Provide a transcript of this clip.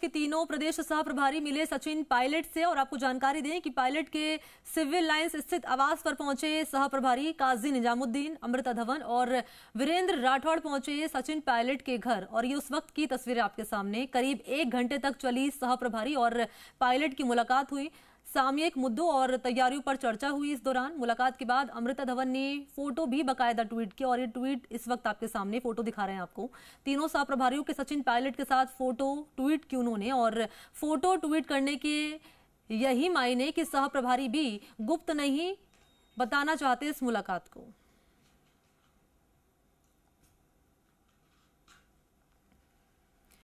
के तीनों प्रदेश सह प्रभारी मिले सचिन पायलट से और आपको जानकारी दें कि पायलट के सिविल लाइंस स्थित आवास पर पहुंचे सह प्रभारी काजी निजामुद्दीन अमृता धवन और वीरेंद्र राठौड़ पहुंचे सचिन पायलट के घर और ये उस वक्त की तस्वीरें आपके सामने करीब एक घंटे तक चली सह प्रभारी और पायलट की मुलाकात हुई सामयिक मुद्दों और तैयारियों पर चर्चा हुई इस दौरान मुलाकात के बाद अमृता धवन ने फोटो भी बकायदा ट्वीट किया और ये ट्वीट इस वक्त आपके सामने फोटो दिखा रहे हैं आपको तीनों सह प्रभारियों के सचिन पायलट के साथ फोटो ट्वीट की उन्होंने और फोटो ट्वीट करने के यही मायने कि सह प्रभारी भी गुप्त नहीं बताना चाहते इस मुलाकात को